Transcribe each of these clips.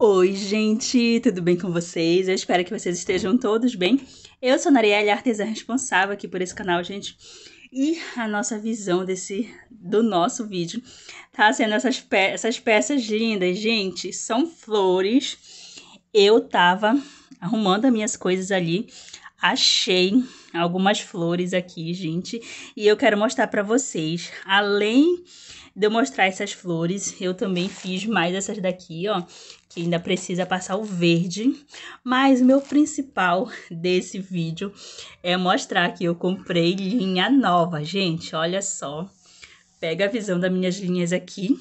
Oi, gente, tudo bem com vocês? Eu espero que vocês estejam todos bem. Eu sou a Narielle, artesã responsável aqui por esse canal, gente. E a nossa visão desse do nosso vídeo tá sendo essas, pe essas peças lindas, gente. São flores. Eu tava arrumando as minhas coisas ali achei algumas flores aqui, gente, e eu quero mostrar para vocês. Além de eu mostrar essas flores, eu também fiz mais essas daqui, ó, que ainda precisa passar o verde. Mas o meu principal desse vídeo é mostrar que eu comprei linha nova, gente, olha só. Pega a visão das minhas linhas aqui.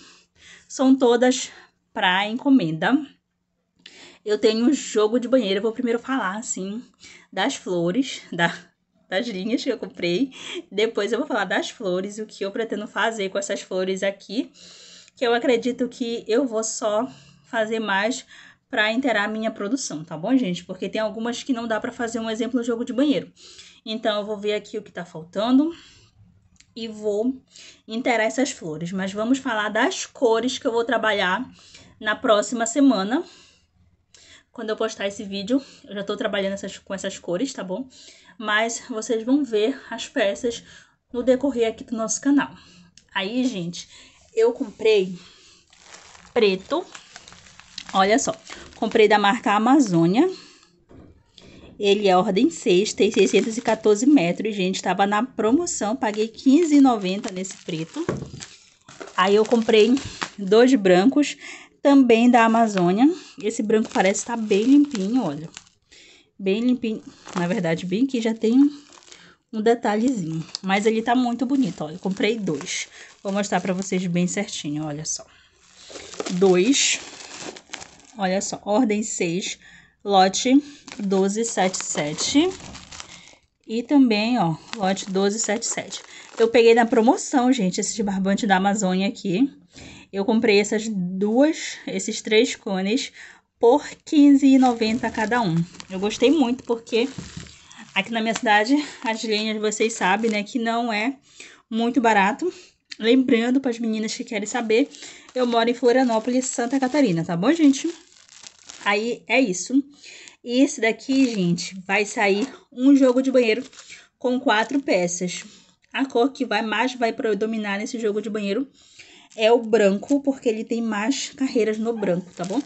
São todas para encomenda eu tenho um jogo de banheiro. Eu vou primeiro falar, assim, das flores, da, das linhas que eu comprei. Depois eu vou falar das flores, o que eu pretendo fazer com essas flores aqui. Que eu acredito que eu vou só fazer mais para inteirar a minha produção, tá bom, gente? Porque tem algumas que não dá para fazer um exemplo no jogo de banheiro. Então, eu vou ver aqui o que tá faltando e vou inteirar essas flores. Mas vamos falar das cores que eu vou trabalhar na próxima semana, quando eu postar esse vídeo, eu já tô trabalhando essas, com essas cores, tá bom? Mas vocês vão ver as peças no decorrer aqui do nosso canal. Aí, gente, eu comprei preto, olha só, comprei da marca Amazônia. Ele é ordem 6, tem 614 metros, gente, tava na promoção, paguei R$15,90 nesse preto. Aí eu comprei dois brancos, também da Amazônia. Esse branco parece estar tá bem limpinho, olha. Bem limpinho, na verdade, bem que já tem um detalhezinho. Mas ele tá muito bonito, olha. Eu comprei dois. Vou mostrar pra vocês bem certinho, olha só. Dois. Olha só, ordem 6, lote 1277. E também, ó, lote 1277. Eu peguei na promoção, gente, esse de barbante da Amazônia aqui. Eu comprei essas duas, esses três cones por R$15,90 cada um. Eu gostei muito porque aqui na minha cidade as lenhas, vocês sabem, né, que não é muito barato. Lembrando para as meninas que querem saber, eu moro em Florianópolis, Santa Catarina, tá bom, gente? Aí é isso. E esse daqui, gente, vai sair um jogo de banheiro com quatro peças. A cor que vai mais vai predominar nesse jogo de banheiro é o branco, porque ele tem mais carreiras no branco, tá bom?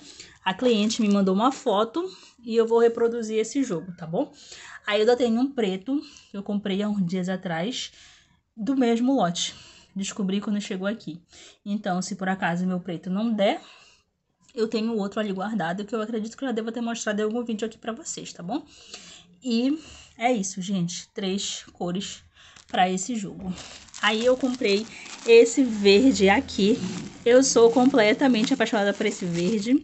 A cliente me mandou uma foto e eu vou reproduzir esse jogo, tá bom? Aí eu já tenho um preto, que eu comprei há uns dias atrás, do mesmo lote. Descobri quando chegou aqui. Então, se por acaso meu preto não der, eu tenho outro ali guardado, que eu acredito que eu já devo ter mostrado em algum vídeo aqui pra vocês, tá bom? E é isso, gente. Três cores para esse jogo. Aí eu comprei esse verde aqui. Eu sou completamente apaixonada por esse verde.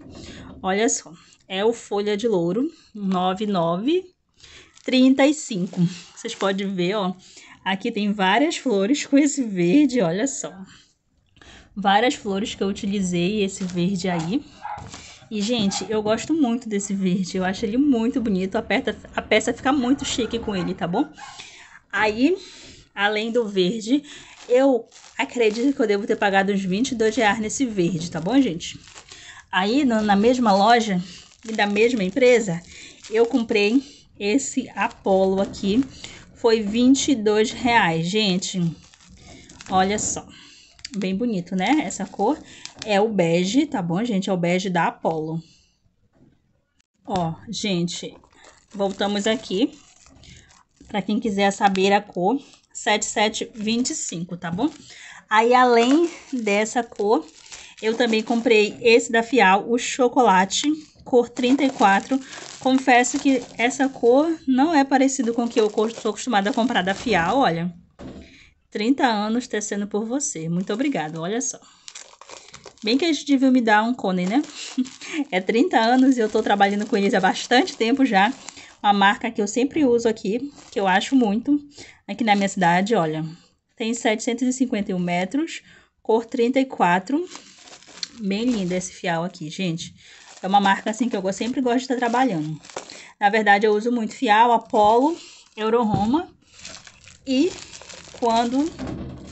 Olha só, é o Folha de Louro 9935. Vocês podem ver, ó, aqui tem várias flores com esse verde, olha só. Várias flores que eu utilizei esse verde aí. E, gente, eu gosto muito desse verde. Eu acho ele muito bonito. A peça, a peça fica muito chique com ele, tá bom? Aí, além do verde. Eu acredito que eu devo ter pagado uns 22 reais nesse verde, tá bom, gente? Aí, na mesma loja e da mesma empresa, eu comprei esse Apollo aqui. Foi 22 reais, gente. Olha só. Bem bonito, né? Essa cor é o bege, tá bom, gente? É o bege da Apollo. Ó, gente, voltamos aqui para quem quiser saber a cor, 7725, tá bom? Aí, além dessa cor, eu também comprei esse da Fial, o chocolate, cor 34. Confesso que essa cor não é parecido com o que eu estou acostumada a comprar da Fial, olha. 30 anos tecendo por você. Muito obrigada, olha só. Bem que a gente devia me dar um cone, né? é 30 anos e eu tô trabalhando com eles há bastante tempo já. Uma marca que eu sempre uso aqui, que eu acho muito, aqui na minha cidade, olha. Tem 751 metros, cor 34. Bem lindo esse fial aqui, gente. É uma marca, assim, que eu sempre gosto de estar trabalhando. Na verdade, eu uso muito fial Apollo, Euroroma. E quando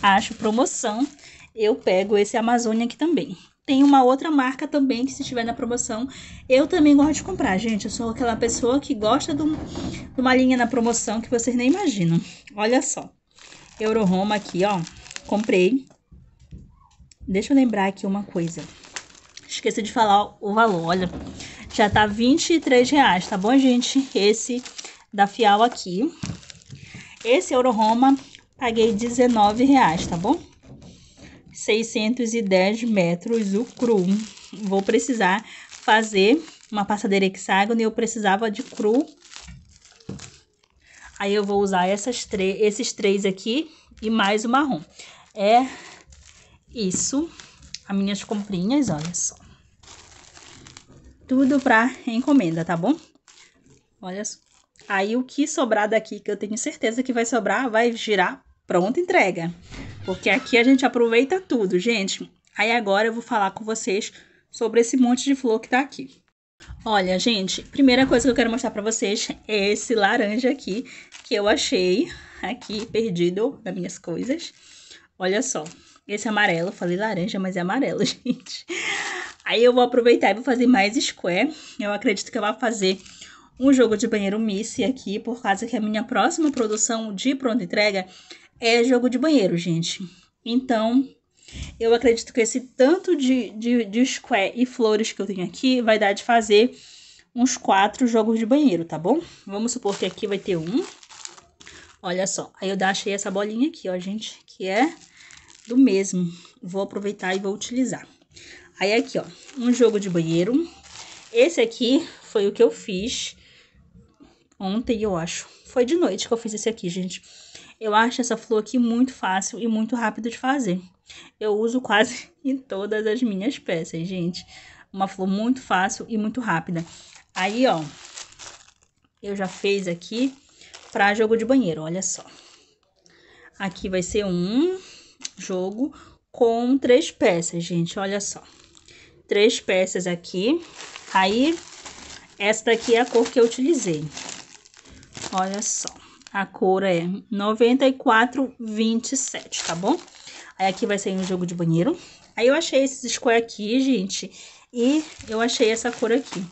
acho promoção, eu pego esse Amazônia aqui também. Tem uma outra marca também que se tiver na promoção, eu também gosto de comprar, gente. Eu sou aquela pessoa que gosta de uma linha na promoção que vocês nem imaginam. Olha só. Euroroma aqui, ó. Comprei. Deixa eu lembrar aqui uma coisa. Esqueci de falar o valor, olha. Já tá 23 reais, tá bom, gente? Esse da Fial aqui. Esse Euroroma, paguei 19 reais, tá bom? 610 metros o cru. Vou precisar fazer uma passadeira hexágono e eu precisava de cru. Aí eu vou usar essas esses três aqui e mais o marrom. É isso, as minhas comprinhas, olha só. Tudo para encomenda, tá bom? Olha só. Aí o que sobrar daqui, que eu tenho certeza que vai sobrar, vai girar pronta entrega. Porque aqui a gente aproveita tudo, gente. Aí agora eu vou falar com vocês sobre esse monte de flor que tá aqui. Olha, gente, primeira coisa que eu quero mostrar para vocês é esse laranja aqui que eu achei aqui perdido nas minhas coisas. Olha só, esse amarelo, falei laranja, mas é amarelo, gente. Aí eu vou aproveitar e vou fazer mais square. Eu acredito que eu vou fazer um jogo de banheiro Missy aqui, por causa que a minha próxima produção de pronta entrega é jogo de banheiro, gente. Então, eu acredito que esse tanto de, de, de square e flores que eu tenho aqui vai dar de fazer uns quatro jogos de banheiro, tá bom? Vamos supor que aqui vai ter um. Olha só, aí eu achei essa bolinha aqui, ó, gente, que é do mesmo. Vou aproveitar e vou utilizar. Aí aqui, ó, um jogo de banheiro. Esse aqui foi o que eu fiz ontem, eu acho. Foi de noite que eu fiz esse aqui, gente. Eu acho essa flor aqui muito fácil e muito rápido de fazer. Eu uso quase em todas as minhas peças, gente. Uma flor muito fácil e muito rápida. Aí, ó, eu já fiz aqui para jogo de banheiro, olha só. Aqui vai ser um jogo com três peças, gente, olha só. Três peças aqui. Aí, essa daqui é a cor que eu utilizei. Olha só. A cor é 9427, tá bom? Aí aqui vai sair um jogo de banheiro. Aí eu achei esses square aqui, gente, e eu achei essa cor aqui.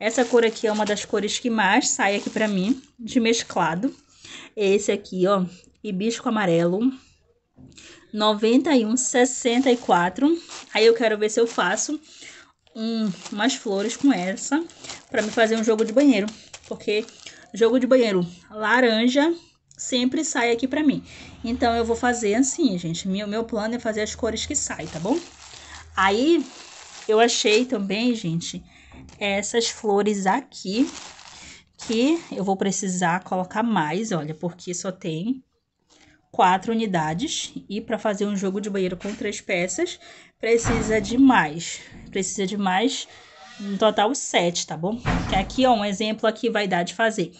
Essa cor aqui é uma das cores que mais sai aqui pra mim, de mesclado. Esse aqui, ó, hibisco amarelo, 91,64. Aí eu quero ver se eu faço um, umas flores com essa pra me fazer um jogo de banheiro. Porque jogo de banheiro laranja sempre sai aqui pra mim. Então, eu vou fazer assim, gente. Meu, meu plano é fazer as cores que saem, tá bom? Aí, eu achei também, gente, essas flores aqui, que eu vou precisar colocar mais, olha, porque só tem quatro unidades. E para fazer um jogo de banheiro com três peças, precisa de mais. Precisa de mais no total os sete, tá bom? Que aqui, ó, um exemplo aqui vai dar de fazer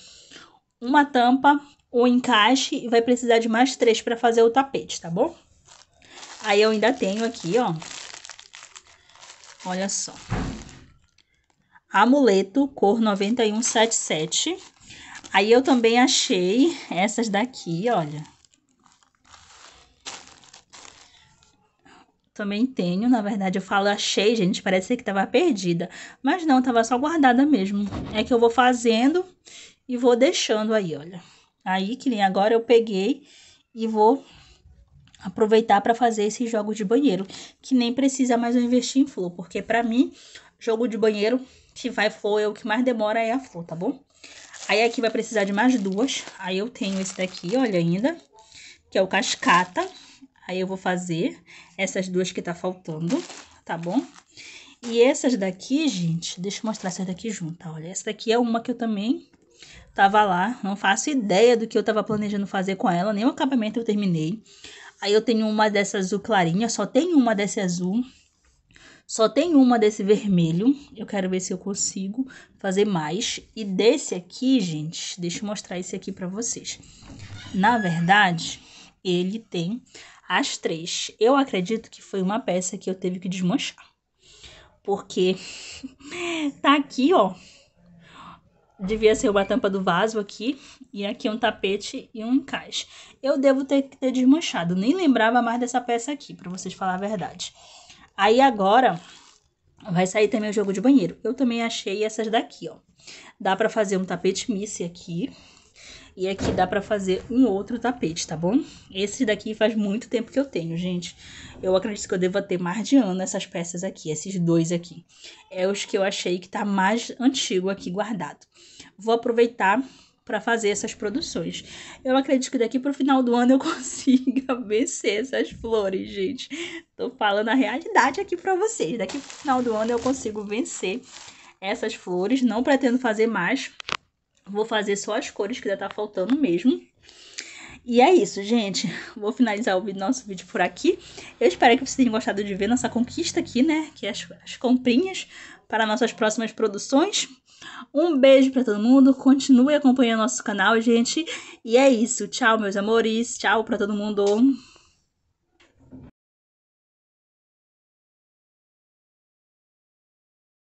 uma tampa, um encaixe e vai precisar de mais três para fazer o tapete, tá bom? Aí eu ainda tenho aqui, ó, olha só, amuleto cor 9177. Aí eu também achei essas daqui, olha. Também tenho, na verdade eu falo achei, gente, parece que estava perdida, mas não, estava só guardada mesmo. É que eu vou fazendo e vou deixando aí, olha. Aí, que nem agora eu peguei e vou aproveitar para fazer esses jogos de banheiro, que nem precisa mais eu investir em flor, porque para mim, jogo de banheiro, que vai flor, é o que mais demora é a flor, tá bom? Aí aqui vai precisar de mais duas, aí eu tenho esse daqui, olha ainda, que é o cascata, Aí eu vou fazer essas duas que tá faltando, tá bom? E essas daqui, gente, deixa eu mostrar essas daqui juntas, olha. Essa daqui é uma que eu também tava lá, não faço ideia do que eu tava planejando fazer com ela, nem o acabamento eu terminei. Aí eu tenho uma dessa azul clarinha, só tem uma desse azul, só tem uma desse vermelho. Eu quero ver se eu consigo fazer mais. E desse aqui, gente, deixa eu mostrar esse aqui pra vocês. Na verdade, ele tem as três. Eu acredito que foi uma peça que eu teve que desmanchar. Porque tá aqui, ó. Devia ser uma tampa do vaso aqui. E aqui um tapete e um encaixe. Eu devo ter que ter desmanchado. Nem lembrava mais dessa peça aqui, pra vocês falar a verdade. Aí agora vai sair também o jogo de banheiro. Eu também achei essas daqui, ó. Dá pra fazer um tapete missy aqui e aqui dá pra fazer um outro tapete, tá bom? Esse daqui faz muito tempo que eu tenho, gente. Eu acredito que eu devo ter mais de ano essas peças aqui, esses dois aqui. É os que eu achei que tá mais antigo aqui guardado. Vou aproveitar para fazer essas produções. Eu acredito que daqui para o final do ano eu consiga vencer essas flores, gente. Tô falando a realidade aqui para vocês. Daqui para o final do ano eu consigo vencer essas flores. Não pretendo fazer mais, Vou fazer só as cores que ainda tá faltando mesmo. E é isso, gente. Vou finalizar o nosso vídeo por aqui. Eu espero que vocês tenham gostado de ver nossa conquista aqui, né? Que é as, as comprinhas para nossas próximas produções. Um beijo para todo mundo. Continue acompanhando nosso canal, gente. E é isso. Tchau, meus amores. Tchau para todo mundo.